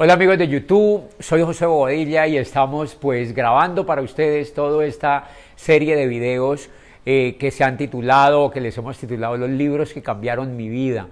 Hola amigos de YouTube, soy José Bobadilla y estamos pues grabando para ustedes toda esta serie de videos eh, que se han titulado, que les hemos titulado los libros que cambiaron mi vida.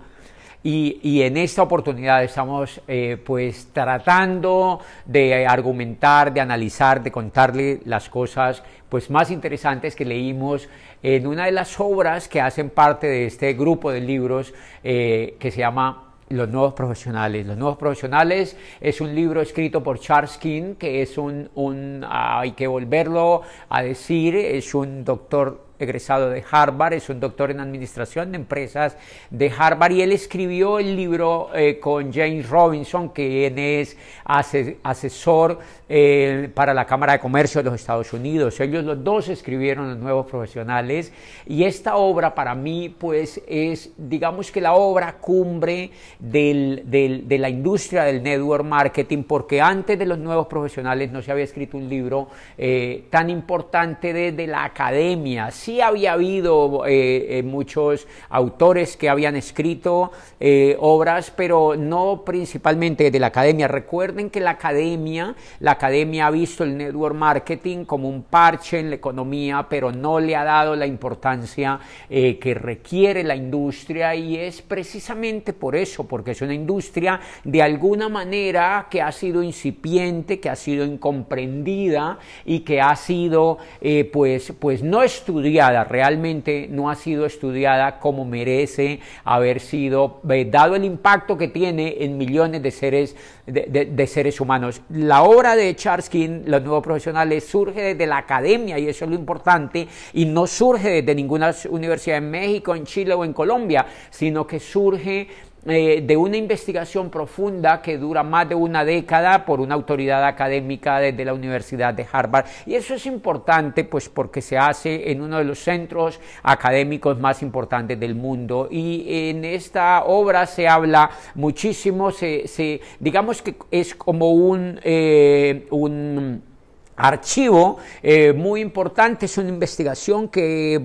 Y, en esta oportunidad estamos eh, pues tratando de argumentar, de analizar, de contarle las cosas pues más interesantes que leímos en una de las obras que hacen parte de este grupo de libros eh, que se llama los nuevos profesionales. Los nuevos profesionales es un libro escrito por Charles King, que es un, un ah, hay que volverlo a decir, es un doctor egresado de Harvard, es un doctor en administración de empresas de Harvard y él escribió el libro eh, con James Robinson, quien es asesor eh, para la Cámara de Comercio de los Estados Unidos. Ellos los dos escribieron los nuevos profesionales y esta obra para mí pues es digamos que la obra cumbre de la industria del network marketing porque antes de los nuevos profesionales no se había escrito un libro eh, tan importante desde la academia, sí había habido eh, eh, muchos autores que habían escrito eh, obras, pero no principalmente de la academia. Recuerden que la academia, la academia ha visto el network marketing como un parche en la economía, pero no le ha dado la importancia que requiere la industria y es precisamente por eso, porque es una industria de alguna manera que ha sido incipiente, que ha sido incomprendida y que ha sido pues, pues no estudiada realmente no ha sido estudiada como merece haber sido, eh, dado el impacto que tiene en millones de seres, de, seres humanos. La obra de Charles Los Nuevos Profesionales, surge desde la academia y eso es lo importante, y no surge desde ninguna universidad en México, en Chile o en Colombia, sino que surge eh, de una investigación profunda que dura más de una década por una autoridad académica desde la Universidad de Harvard. Y eso es importante pues porque se hace en uno de los centros académicos más importantes del mundo. Y en esta obra se habla muchísimo, se, se digamos que es como un, eh, un archivo eh, muy importante, es una investigación que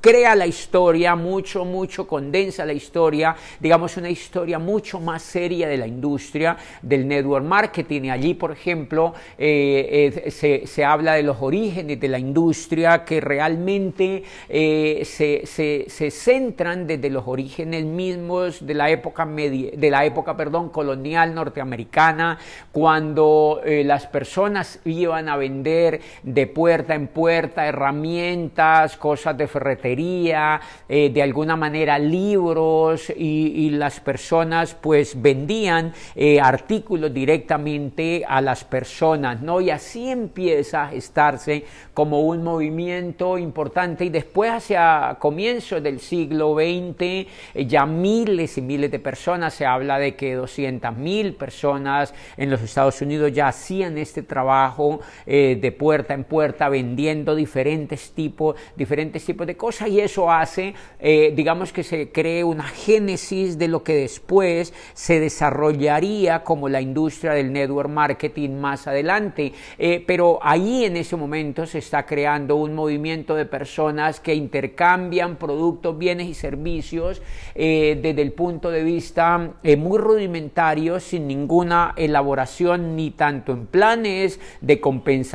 crea la historia, mucho, mucho condensa la historia, digamos una historia mucho más seria de la industria, del network marketing. Allí, por ejemplo, eh, eh, se, habla de los orígenes de la industria que realmente se, centran desde los orígenes mismos de la época, media, de la época perdón, colonial norteamericana, cuando las personas iban a vender de puerta en puerta herramientas, cosas de ferretería, eh, de alguna manera libros y, las personas pues vendían eh, artículos directamente a las personas, ¿no? Y así empieza a gestarse como un movimiento importante y después hacia comienzos del siglo XX eh, ya miles y miles de personas, se habla de que 200 mil personas en los Estados Unidos ya hacían este trabajo eh, de puerta en puerta vendiendo diferentes tipos, diferentes tipos de cosas y eso hace, eh, digamos que se cree una génesis de lo que después se desarrollaría como la industria del network marketing más adelante. Eh, pero ahí en ese momento se está creando un movimiento de personas que intercambian productos, bienes y servicios desde el punto de vista muy rudimentario, sin ninguna elaboración ni tanto en planes de compensación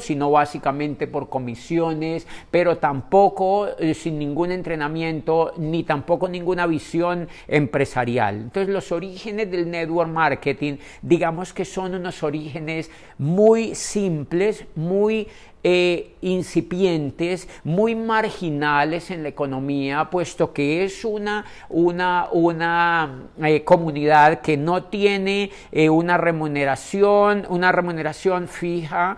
sino básicamente por comisiones, pero tampoco eh, sin ningún entrenamiento ni tampoco ninguna visión empresarial. Entonces los orígenes del network marketing, digamos que son unos orígenes muy simples, muy eh, incipientes, muy marginales en la economía, puesto que es una, una, una eh, comunidad que no tiene una remuneración, una remuneración fija,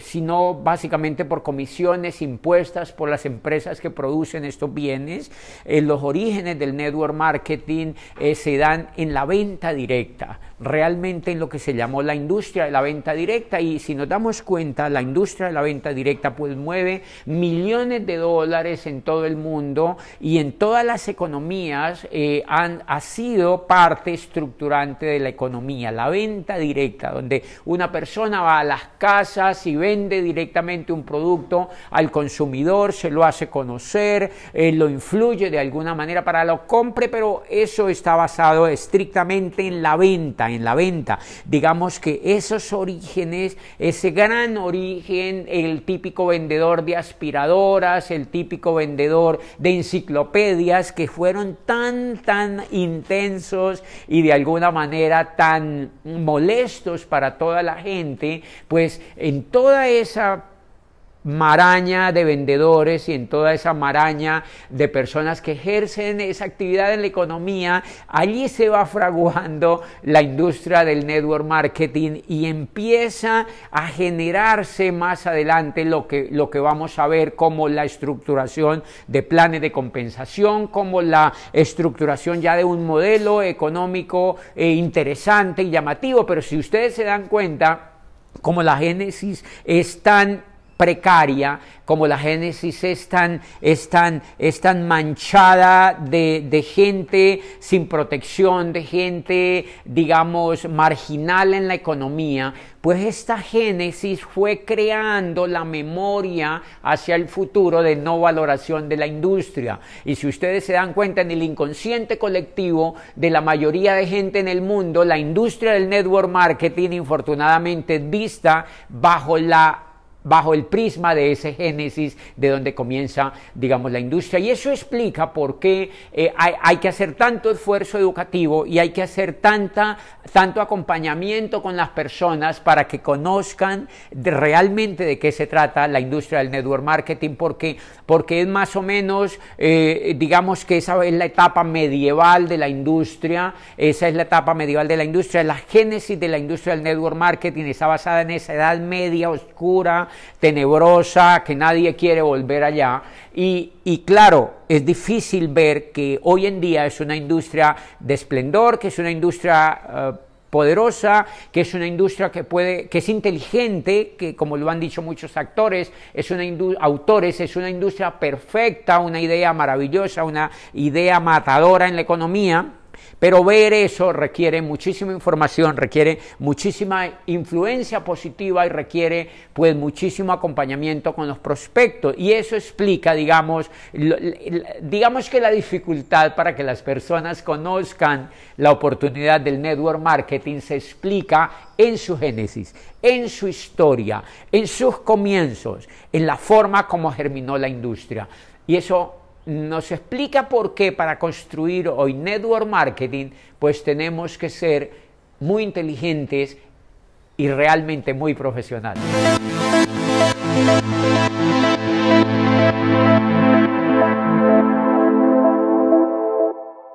sino básicamente por comisiones impuestas por las empresas que producen estos bienes. Eh, los orígenes del network marketing eh, se dan en la venta directa realmente en lo que se llamó la industria de la venta directa y si nos damos cuenta, la industria de la venta directa pues mueve millones de dólares en todo el mundo y en todas las economías eh, han, ha sido parte estructurante de la economía, la venta directa, donde una persona va a las casas y vende directamente un producto al consumidor, se lo hace conocer, eh, lo influye de alguna manera para lo compre, pero eso está basado estrictamente en la venta, en la venta. Digamos que esos orígenes, ese gran origen, el típico vendedor de aspiradoras, el típico vendedor de enciclopedias, que fueron tan, tan intensos y de alguna manera tan molestos para toda la gente, pues en toda esa maraña de vendedores y en toda esa maraña de personas que ejercen esa actividad en la economía, allí se va fraguando la industria del network marketing y empieza a generarse más adelante lo que, vamos a ver como la estructuración de planes de compensación, como la estructuración ya de un modelo económico eh, interesante y llamativo, pero si ustedes se dan cuenta, como la génesis es tan precaria, como la Génesis es tan, manchada de, de, gente sin protección, de gente, digamos, marginal en la economía, pues esta Génesis fue creando la memoria hacia el futuro de no valoración de la industria. Y si ustedes se dan cuenta en el inconsciente colectivo de la mayoría de gente en el mundo, la industria del network marketing infortunadamente vista bajo la bajo el prisma de ese génesis de donde comienza, digamos, la industria. Y eso explica por qué eh, hay, que hacer tanto esfuerzo educativo y hay que hacer tanta, tanto acompañamiento con las personas para que conozcan realmente de qué se trata la industria del network marketing, porque, porque es más o menos, eh, digamos que esa es la etapa medieval de la industria, esa es la etapa medieval de la industria, la génesis de la industria del network marketing está basada en esa edad media oscura, tenebrosa, que nadie quiere volver allá. Y, y, claro, es difícil ver que hoy en día es una industria de esplendor, que es una industria... Eh, poderosa, que es una industria que puede, que es inteligente, que como lo han dicho muchos actores, es una autores, es una industria perfecta, una idea maravillosa, una idea matadora en la economía, pero ver eso requiere muchísima información, requiere muchísima influencia positiva y requiere pues muchísimo acompañamiento con los prospectos. Y eso explica, digamos, digamos que la dificultad para que las personas conozcan la oportunidad del network marketing se explica en su génesis, en su historia, en sus comienzos, en la forma como germinó la industria. Y eso nos explica por qué para construir hoy network marketing, pues tenemos que ser muy inteligentes y realmente muy profesionales.